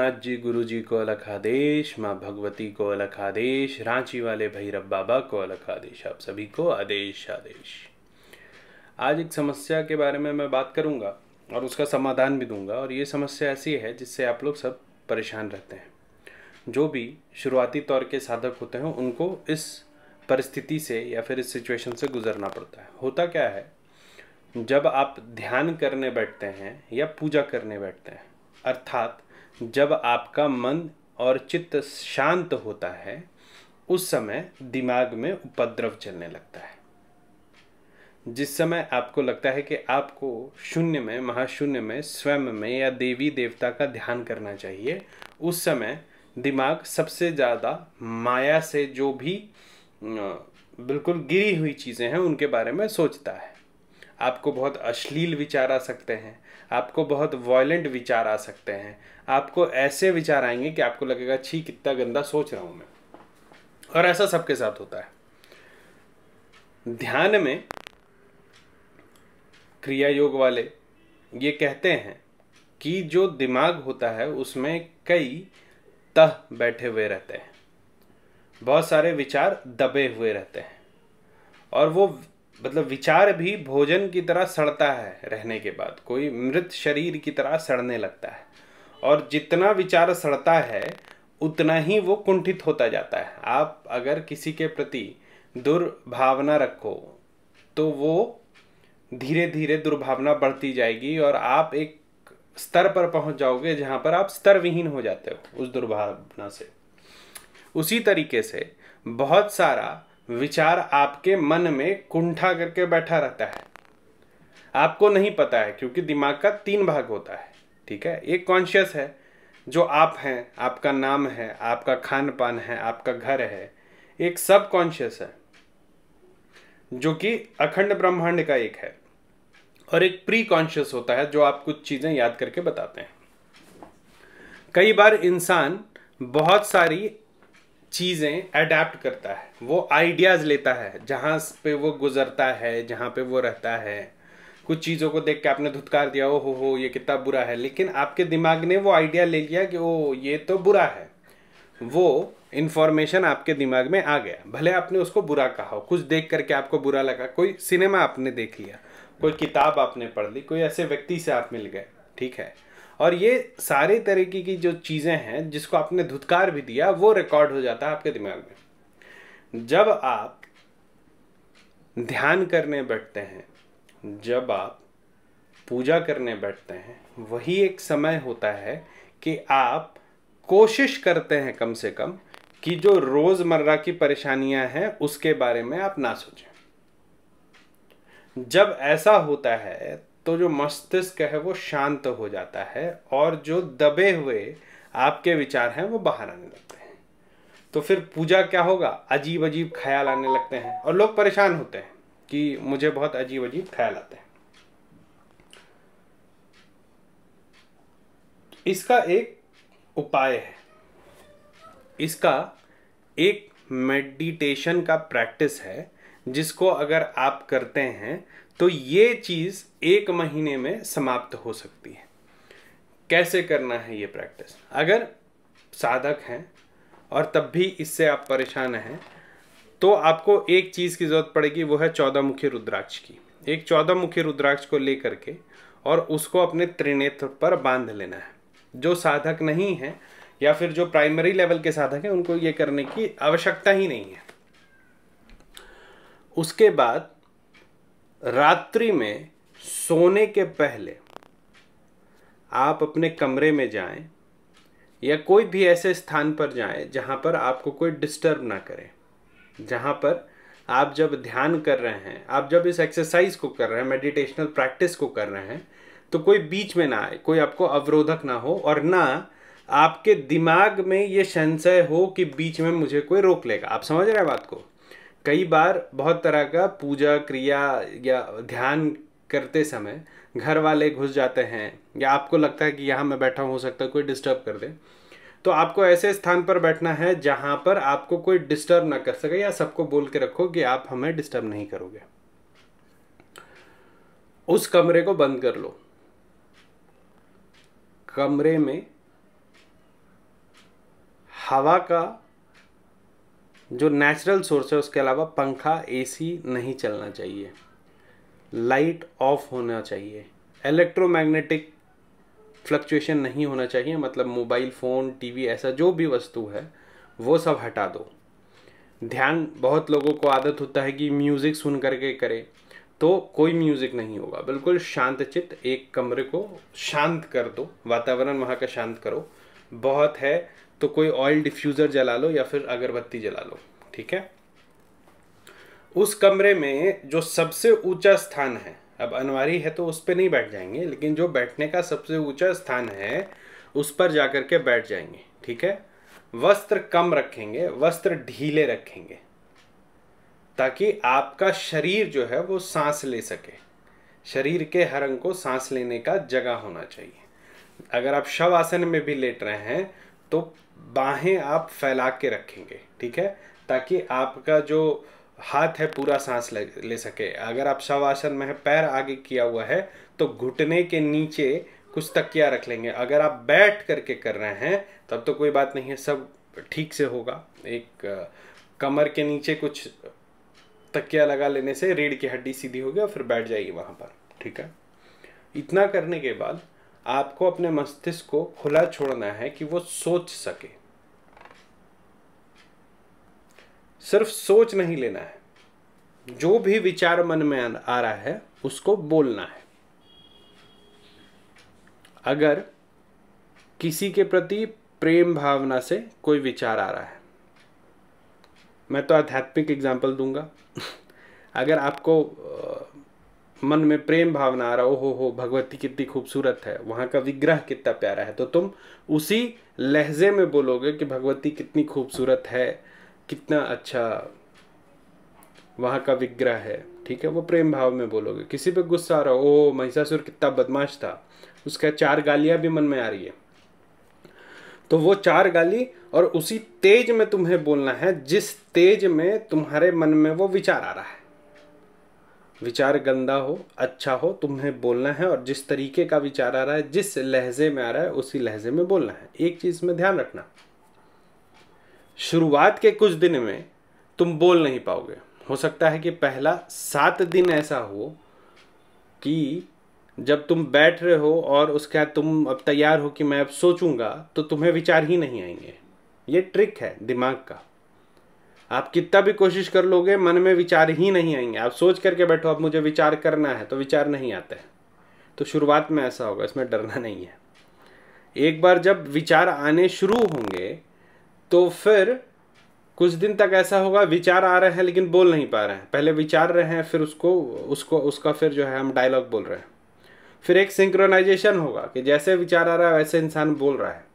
नाथ जी गुरु जी को अलग आदेश माँ भगवती को अलग आदेश रांची वाले भैरव बाबा को अलग आदेश आप सभी को आदेश आदेश आज एक समस्या के बारे में मैं बात करूँगा और उसका समाधान भी दूंगा और ये समस्या ऐसी है जिससे आप लोग सब परेशान रहते हैं जो भी शुरुआती तौर के साधक होते हैं उनको इस परिस्थिति से या फिर इस सिचुएशन से गुजरना पड़ता है होता क्या है जब आप ध्यान करने बैठते हैं या पूजा करने बैठते हैं अर्थात जब आपका मन और चित्त शांत होता है उस समय दिमाग में उपद्रव चलने लगता है जिस समय आपको लगता है कि आपको शून्य में महाशून्य में स्वयं में या देवी देवता का ध्यान करना चाहिए उस समय दिमाग सबसे ज़्यादा माया से जो भी बिल्कुल गिरी हुई चीज़ें हैं उनके बारे में सोचता है आपको बहुत अश्लील विचार आ सकते हैं आपको बहुत वॉयलेंट विचार आ सकते हैं आपको ऐसे विचार आएंगे कि आपको लगेगा छी कितना गंदा सोच रहा हूं मैं और ऐसा सबके साथ होता है ध्यान में क्रिया योग वाले ये कहते हैं कि जो दिमाग होता है उसमें कई तह बैठे हुए रहते हैं बहुत सारे विचार दबे हुए रहते हैं और वो मतलब विचार भी भोजन की तरह सड़ता है रहने के बाद कोई मृत शरीर की तरह सड़ने लगता है और जितना विचार सड़ता है उतना ही वो कुंठित होता जाता है आप अगर किसी के प्रति दुर्भावना रखो तो वो धीरे धीरे दुर्भावना बढ़ती जाएगी और आप एक स्तर पर पहुंच जाओगे जहां पर आप स्तर विहीन हो जाते हो उस दुर्भावना से उसी तरीके से बहुत सारा विचार आपके मन में कुंठा करके बैठा रहता है आपको नहीं पता है क्योंकि दिमाग का तीन भाग होता है ठीक है एक कॉन्शियस है जो आप हैं आपका नाम है आपका खान पान है आपका घर है एक सब कॉन्शियस है जो कि अखंड ब्रह्मांड का एक है और एक प्री कॉन्शियस होता है जो आप कुछ चीज़ें याद करके बताते हैं कई बार इंसान बहुत सारी चीज़ें अडेप्ट करता है वो आइडियाज़ लेता है जहाँ पे वो गुजरता है जहाँ पे वो रहता है कुछ चीज़ों को देख के आपने धुतकार दिया ओ हो हो ये कितना बुरा है लेकिन आपके दिमाग ने वो आइडिया ले लिया कि ओ ये तो बुरा है वो इन्फॉर्मेशन आपके दिमाग में आ गया भले आपने उसको बुरा कहा हो कुछ देख करके आपको बुरा लगा कोई सिनेमा आपने देख लिया कोई किताब आपने पढ़ ली कोई ऐसे व्यक्ति से आप मिल गए ठीक है और ये सारे तरीके की जो चीज़ें हैं जिसको आपने धुतकार भी दिया वो रिकॉर्ड हो जाता है आपके दिमाग में जब आप ध्यान करने बैठते हैं जब आप पूजा करने बैठते हैं वही एक समय होता है कि आप कोशिश करते हैं कम से कम कि जो रोज़मर्रा की परेशानियां हैं उसके बारे में आप ना सोचें जब ऐसा होता है तो जो मस्तिष्क है वो शांत हो जाता है और जो दबे हुए आपके विचार हैं वो बाहर आने लगते हैं तो फिर पूजा क्या होगा अजीब अजीब ख्याल आने लगते हैं और लोग परेशान होते हैं कि मुझे बहुत अजीब अजीब ख्याल आते हैं इसका एक उपाय है इसका एक मेडिटेशन का प्रैक्टिस है जिसको अगर आप करते हैं तो ये चीज़ एक महीने में समाप्त हो सकती है कैसे करना है ये प्रैक्टिस अगर साधक हैं और तब भी इससे आप परेशान हैं तो आपको एक चीज़ की ज़रूरत पड़ेगी वो है चौदह मुखी रुद्राक्ष की एक चौदह मुखी रुद्राक्ष को लेकर के और उसको अपने त्रिनेत्र पर बांध लेना है जो साधक नहीं है या फिर जो प्राइमरी लेवल के साधक हैं उनको ये करने की आवश्यकता ही नहीं है उसके बाद रात्रि में सोने के पहले आप अपने कमरे में जाएं या कोई भी ऐसे स्थान पर जाएं जहां पर आपको कोई डिस्टर्ब ना करे जहां पर आप जब ध्यान कर रहे हैं आप जब इस एक्सरसाइज को कर रहे हैं मेडिटेशनल प्रैक्टिस को कर रहे हैं तो कोई बीच में ना आए कोई आपको अवरोधक ना हो और ना आपके दिमाग में ये संशय हो कि बीच में मुझे कोई रोक लेगा आप समझ रहे हैं बात को कई बार बहुत तरह का पूजा क्रिया या ध्यान करते समय घर वाले घुस जाते हैं या आपको लगता है कि यहाँ मैं बैठा हो सकता है कोई डिस्टर्ब कर दे तो आपको ऐसे स्थान पर बैठना है जहाँ पर आपको कोई डिस्टर्ब ना कर सके या सबको बोल के रखो कि आप हमें डिस्टर्ब नहीं करोगे उस कमरे को बंद कर लो कमरे में हवा का जो नेचुरल सोर्स है उसके अलावा पंखा एसी नहीं चलना चाहिए लाइट ऑफ होना चाहिए इलेक्ट्रोमैग्नेटिक फ्लक्चुएशन नहीं होना चाहिए मतलब मोबाइल फ़ोन टीवी ऐसा जो भी वस्तु है वो सब हटा दो ध्यान बहुत लोगों को आदत होता है कि म्यूज़िक सुन करके करें तो कोई म्यूज़िक नहीं होगा बिल्कुल शांत चित्त एक कमरे को शांत कर दो वातावरण वहाँ का शांत करो बहुत है तो कोई ऑयल डिफ्यूज़र जला लो या फिर अगरबत्ती जला लो ठीक है उस कमरे में जो सबसे ऊंचा स्थान है अब अनवारी है तो उस पर नहीं बैठ जाएंगे लेकिन जो बैठने का सबसे ऊंचा स्थान है उस पर जाकर के बैठ जाएंगे ठीक है वस्त्र कम रखेंगे वस्त्र ढीले रखेंगे ताकि आपका शरीर जो है वो सांस ले सके शरीर के हर अंग को सांस लेने का जगह होना चाहिए अगर आप शव आसन में भी लेट रहे हैं तो बाहें आप फैला के रखेंगे ठीक है ताकि आपका जो हाथ है पूरा सांस ले, ले सके अगर आप शव आसन में है पैर आगे किया हुआ है तो घुटने के नीचे कुछ तकिया रख लेंगे अगर आप बैठ करके कर रहे हैं तब तो कोई बात नहीं है सब ठीक से होगा एक कमर के नीचे कुछ तकिया लगा लेने से रीढ़ की हड्डी सीधी होगी और फिर बैठ जाएगी वहाँ पर ठीक है इतना करने के बाद आपको अपने मस्तिष्क को खुला छोड़ना है कि वो सोच सके सिर्फ सोच नहीं लेना है जो भी विचार मन में आ रहा है उसको बोलना है अगर किसी के प्रति प्रेम भावना से कोई विचार आ रहा है मैं तो आध्यात्मिक एग्जाम्पल दूंगा अगर आपको मन में प्रेम भावना आ रहा हो हो भगवती कितनी खूबसूरत है वहाँ का विग्रह कितना प्यारा है तो तुम उसी लहजे में बोलोगे कि भगवती कितनी खूबसूरत है कितना अच्छा वहाँ का विग्रह है ठीक है वो प्रेम भाव में बोलोगे किसी पे गुस्सा आ रहा हो ओ महिषासुर कितना बदमाश था उसका चार गालियाँ भी मन में आ रही है तो वो चार गाली और उसी तेज में तुम्हें बोलना है जिस तेज में तुम्हारे मन में वो विचार आ रहा है विचार गंदा हो अच्छा हो तुम्हें बोलना है और जिस तरीके का विचार आ रहा है जिस लहजे में आ रहा है उसी लहजे में बोलना है एक चीज़ में ध्यान रखना शुरुआत के कुछ दिन में तुम बोल नहीं पाओगे हो सकता है कि पहला सात दिन ऐसा हो कि जब तुम बैठ रहे हो और उसके बाद तुम अब तैयार हो कि मैं अब सोचूंगा तो तुम्हें विचार ही नहीं आएंगे ये ट्रिक है दिमाग का आप कितना भी कोशिश कर लोगे मन में विचार ही नहीं आएंगे आप सोच करके बैठो अब मुझे विचार करना है तो विचार नहीं आते तो शुरुआत में ऐसा होगा इसमें डरना नहीं है एक बार जब विचार आने शुरू होंगे तो फिर कुछ दिन तक ऐसा होगा विचार आ रहे हैं लेकिन बोल नहीं पा रहे हैं पहले विचार रहे हैं फिर उसको उसको उसका फिर जो है हम डायलॉग बोल रहे हैं फिर एक सिंक्रोनाइजेशन होगा कि जैसे विचार आ रहा है वैसे इंसान बोल रहा है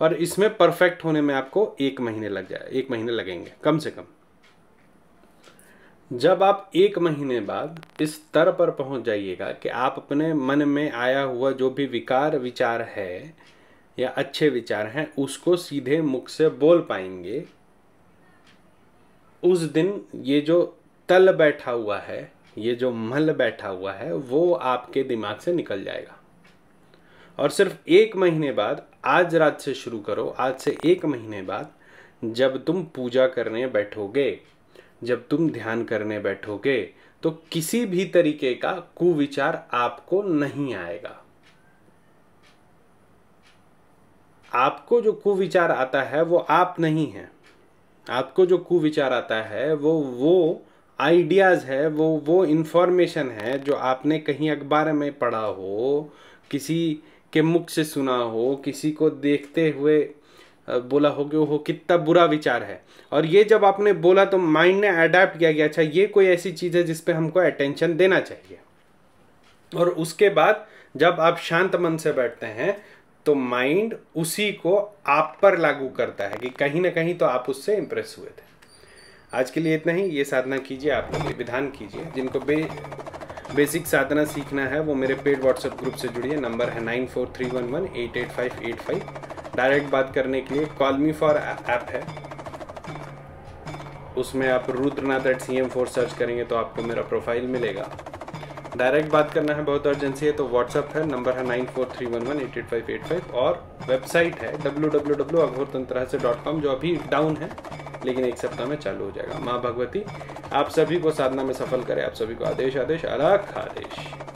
और इसमें परफेक्ट होने में आपको एक महीने लग जाए एक महीने लगेंगे कम से कम जब आप एक महीने बाद इस स्तर पर पहुंच जाइएगा कि आप अपने मन में आया हुआ जो भी विकार विचार है या अच्छे विचार हैं उसको सीधे मुख से बोल पाएंगे उस दिन ये जो तल बैठा हुआ है ये जो मल बैठा हुआ है वो आपके दिमाग से निकल जाएगा और सिर्फ एक महीने बाद आज रात से शुरू करो आज से एक महीने बाद जब तुम पूजा करने बैठोगे जब तुम ध्यान करने बैठोगे तो किसी भी तरीके का कुविचार आपको नहीं आएगा आपको जो कुविचार आता है वो आप नहीं है आपको जो कुविचार आता है वो वो आइडियाज़ है वो वो इंफॉर्मेशन है जो आपने कहीं अखबार में पढ़ा हो किसी के मुख से सुना हो किसी को देखते हुए बोला हो कि वो कितना बुरा विचार है और ये जब आपने बोला तो माइंड ने अडेप्ट किया कि अच्छा ये कोई ऐसी चीज़ है जिसपे हमको अटेंशन देना चाहिए और उसके बाद जब आप शांत मन से बैठते हैं तो माइंड उसी को आप पर लागू करता है कि कहीं ना कहीं तो आप उससे इंप्रेस हुए थे आज के लिए इतना ही ये साधना कीजिए आप विधान कीजिए जिनको बे बेसिक साधना सीखना है वो मेरे पेड व्हाट्सएप ग्रुप से जुड़िए नंबर है nine four three one one eight eight five eight five direct बात करने के लिए कॉलमी फॉर ऐप है उसमें आप Rudranath eight C M four search करेंगे तो आपको मेरा प्रोफाइल मिलेगा डायरेक्ट बात करना है बहुत अर्जेंसी है तो व्हाट्सअप है नंबर है nine four three one one eight eight five eight five और वेबसाइट है डब्ल्यू डब्ल्यू डब्ल्यू अघोरतंत्रा से डॉट कॉम जो अभी डाउन है लेकिन एक सप्ताह में चालू हो जाएगा माँ भगवती आप सभी को साधना में सफल करें आप सभी को आदेश आदेश अलाख आदेश